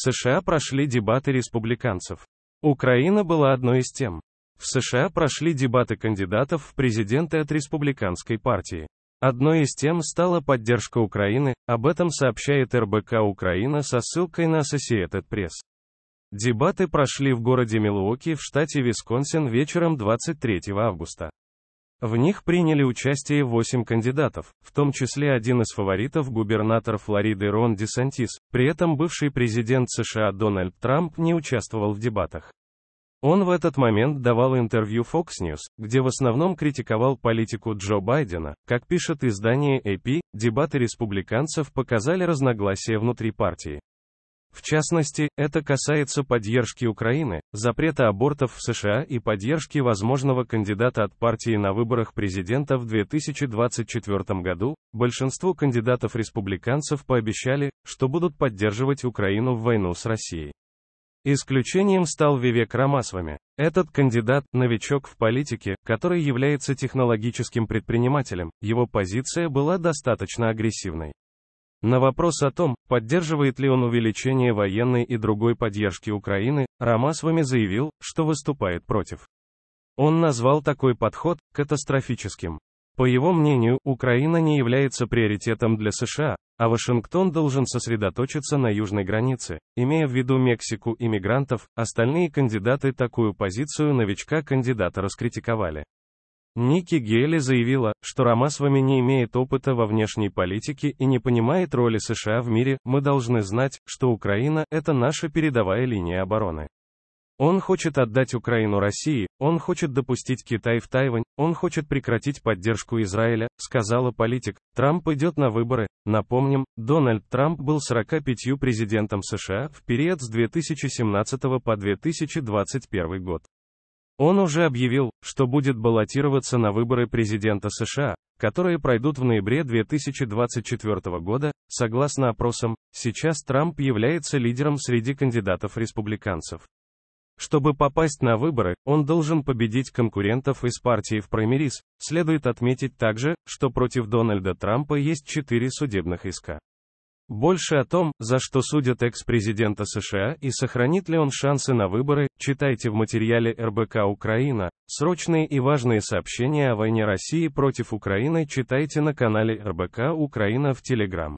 США прошли дебаты республиканцев. Украина была одной из тем. В США прошли дебаты кандидатов в президенты от республиканской партии. Одной из тем стала поддержка Украины, об этом сообщает РБК Украина со ссылкой на Associated Press. Дебаты прошли в городе Милуоки в штате Висконсин вечером 23 августа. В них приняли участие 8 кандидатов, в том числе один из фаворитов губернатор Флориды Рон Десантис, при этом бывший президент США Дональд Трамп не участвовал в дебатах. Он в этот момент давал интервью Fox News, где в основном критиковал политику Джо Байдена. Как пишет издание AP, дебаты республиканцев показали разногласия внутри партии. В частности, это касается поддержки Украины, запрета абортов в США и поддержки возможного кандидата от партии на выборах президента в 2024 году. Большинство кандидатов-республиканцев пообещали, что будут поддерживать Украину в войну с Россией. Исключением стал Вивек Рамасвами. Этот кандидат – новичок в политике, который является технологическим предпринимателем, его позиция была достаточно агрессивной. На вопрос о том, поддерживает ли он увеличение военной и другой поддержки Украины, Рамасвами заявил, что выступает против. Он назвал такой подход катастрофическим. По его мнению, Украина не является приоритетом для США, а Вашингтон должен сосредоточиться на южной границе, имея в виду Мексику и мигрантов, остальные кандидаты такую позицию новичка-кандидата раскритиковали. Ники Гейли заявила, что Рома с вами не имеет опыта во внешней политике и не понимает роли США в мире, мы должны знать, что Украина – это наша передовая линия обороны. Он хочет отдать Украину России, он хочет допустить Китай в Тайвань, он хочет прекратить поддержку Израиля, сказала политик. Трамп идет на выборы. Напомним, Дональд Трамп был 45 президентом США в период с 2017 по 2021 год. Он уже объявил, что будет баллотироваться на выборы президента США, которые пройдут в ноябре 2024 года. Согласно опросам, сейчас Трамп является лидером среди кандидатов-республиканцев. Чтобы попасть на выборы, он должен победить конкурентов из партии в праймерис. Следует отметить также, что против Дональда Трампа есть четыре судебных иска. Больше о том, за что судят экс-президента США и сохранит ли он шансы на выборы, читайте в материале РБК Украина. Срочные и важные сообщения о войне России против Украины читайте на канале РБК Украина в Телеграм.